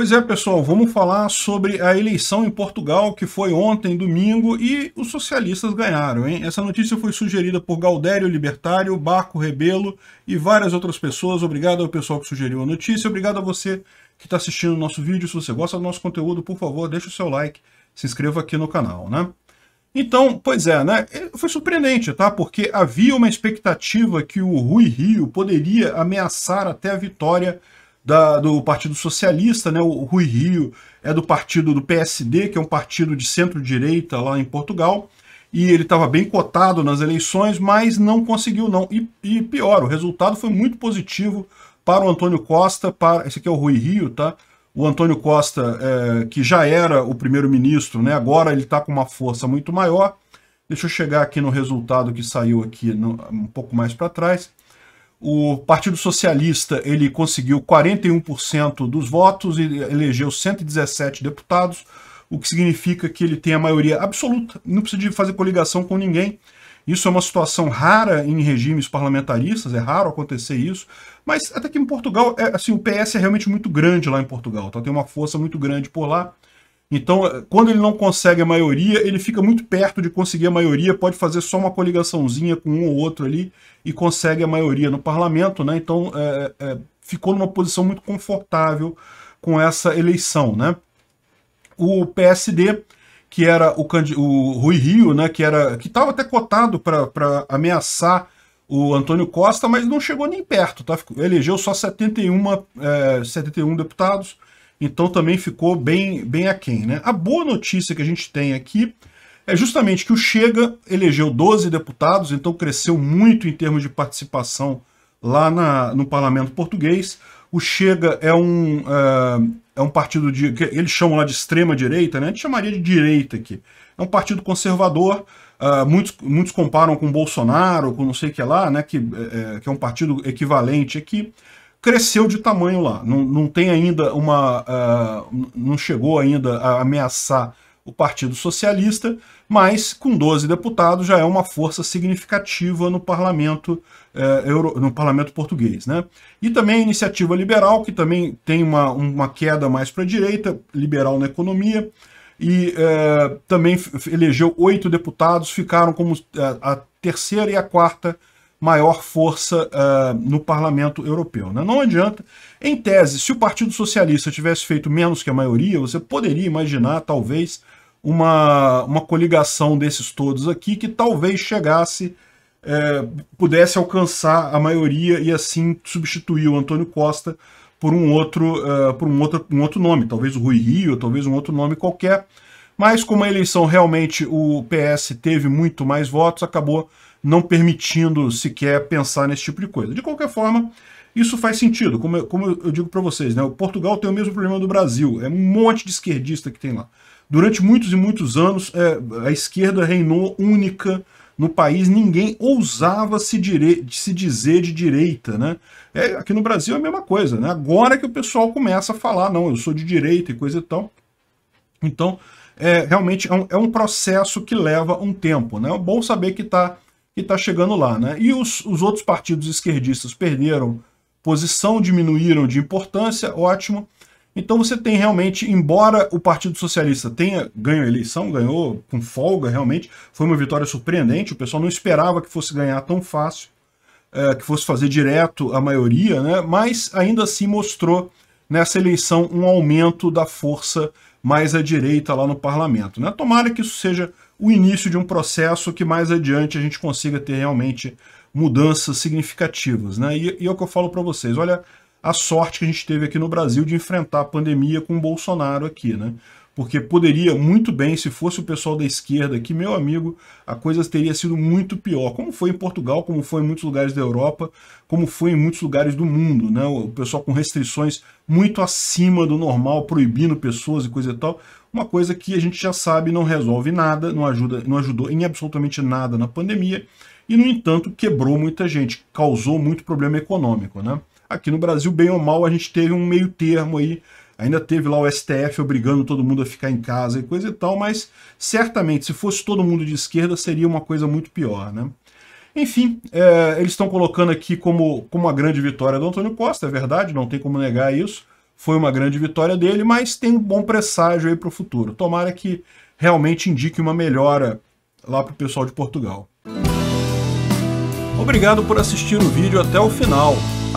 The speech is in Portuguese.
Pois é, pessoal, vamos falar sobre a eleição em Portugal, que foi ontem, domingo, e os socialistas ganharam, hein? Essa notícia foi sugerida por Gaudério Libertário, Barco Rebelo e várias outras pessoas. Obrigado ao pessoal que sugeriu a notícia, obrigado a você que está assistindo o nosso vídeo. Se você gosta do nosso conteúdo, por favor, deixa o seu like, se inscreva aqui no canal, né? Então, pois é, né? É, foi surpreendente, tá? Porque havia uma expectativa que o Rui Rio poderia ameaçar até a vitória da, do Partido Socialista, né? o Rui Rio é do partido do PSD, que é um partido de centro-direita lá em Portugal, e ele estava bem cotado nas eleições, mas não conseguiu não. E, e, pior, o resultado foi muito positivo para o Antônio Costa, para esse aqui é o Rui Rio, tá? O Antônio Costa, é, que já era o primeiro-ministro, né? agora ele está com uma força muito maior. Deixa eu chegar aqui no resultado que saiu aqui no, um pouco mais para trás o Partido Socialista ele conseguiu 41% dos votos e elegeu 117 deputados, o que significa que ele tem a maioria absoluta, não precisa fazer coligação com ninguém. Isso é uma situação rara em regimes parlamentaristas, é raro acontecer isso, mas até que em Portugal, é, assim, o PS é realmente muito grande lá em Portugal, tá? tem uma força muito grande por lá. Então, eh, quando ele não consegue a maioria, ele fica muito perto de conseguir a maioria, pode fazer só uma coligaçãozinha com um ou outro ali e consegue a maioria no parlamento, né? Então, é, é, ficou numa posição muito confortável com essa eleição, né? O PSD, que era o, o Rui Rio, né? Que era que estava até cotado para ameaçar o Antônio Costa, mas não chegou nem perto, tá? Elegeu só 71, é, 71 deputados, então também ficou bem, bem aquém. Né? A boa notícia que a gente tem aqui é justamente que o Chega elegeu 12 deputados, então cresceu muito em termos de participação lá na, no parlamento português. O Chega é um, é, é um partido de. eles chamam lá de extrema-direita, né? A gente chamaria de direita aqui. É um partido conservador. Uh, muitos, muitos comparam com Bolsonaro, com não sei o que lá, né? Que, é, é que é um partido equivalente aqui cresceu de tamanho lá. Não, não tem ainda uma. Uh, não chegou ainda a ameaçar o Partido Socialista, mas com 12 deputados já é uma força significativa no parlamento, eh, Euro, no parlamento português. Né? E também a iniciativa liberal, que também tem uma, uma queda mais para a direita, liberal na economia, e eh, também elegeu oito deputados, ficaram como a, a terceira e a quarta maior força uh, no parlamento europeu. Né? Não adianta. Em tese, se o Partido Socialista tivesse feito menos que a maioria, você poderia imaginar, talvez, uma, uma coligação desses todos aqui que talvez chegasse, eh, pudesse alcançar a maioria e assim substituir o Antônio Costa por um outro, uh, por um outro, um outro nome, talvez o Rui Rio, talvez um outro nome qualquer. Mas como a eleição realmente o PS teve muito mais votos, acabou não permitindo sequer pensar nesse tipo de coisa. De qualquer forma, isso faz sentido. Como eu, como eu digo para vocês, né? o Portugal tem o mesmo problema do Brasil. É um monte de esquerdista que tem lá. Durante muitos e muitos anos, é, a esquerda reinou única no país, ninguém ousava se, dire... se dizer de direita, né? É, aqui no Brasil é a mesma coisa, né? Agora que o pessoal começa a falar, não, eu sou de direita e coisa e tal. Então, é, realmente é um, é um, processo que leva um tempo. Né? É bom saber que está que tá chegando lá. Né? E os, os outros partidos esquerdistas perderam posição, diminuíram de importância, ótimo. Então você tem realmente, embora o Partido Socialista tenha ganho a eleição, ganhou com folga realmente, foi uma vitória surpreendente, o pessoal não esperava que fosse ganhar tão fácil, é, que fosse fazer direto a maioria, né? mas ainda assim mostrou nessa eleição um aumento da força mais à direita lá no parlamento. Né? Tomara que isso seja o início de um processo que mais adiante a gente consiga ter realmente mudanças significativas. Né? E, e é o que eu falo para vocês, olha a sorte que a gente teve aqui no Brasil de enfrentar a pandemia com o Bolsonaro aqui. Né? porque poderia muito bem, se fosse o pessoal da esquerda que meu amigo, a coisa teria sido muito pior, como foi em Portugal, como foi em muitos lugares da Europa, como foi em muitos lugares do mundo, né? o pessoal com restrições muito acima do normal, proibindo pessoas e coisa e tal, uma coisa que a gente já sabe não resolve nada, não, ajuda, não ajudou em absolutamente nada na pandemia, e no entanto quebrou muita gente, causou muito problema econômico. Né? Aqui no Brasil, bem ou mal, a gente teve um meio termo aí Ainda teve lá o STF obrigando todo mundo a ficar em casa e coisa e tal, mas certamente, se fosse todo mundo de esquerda, seria uma coisa muito pior, né? Enfim, é, eles estão colocando aqui como, como a grande vitória do Antônio Costa, é verdade, não tem como negar isso. Foi uma grande vitória dele, mas tem um bom presságio aí para o futuro. Tomara que realmente indique uma melhora lá para o pessoal de Portugal. Obrigado por assistir o vídeo até o final.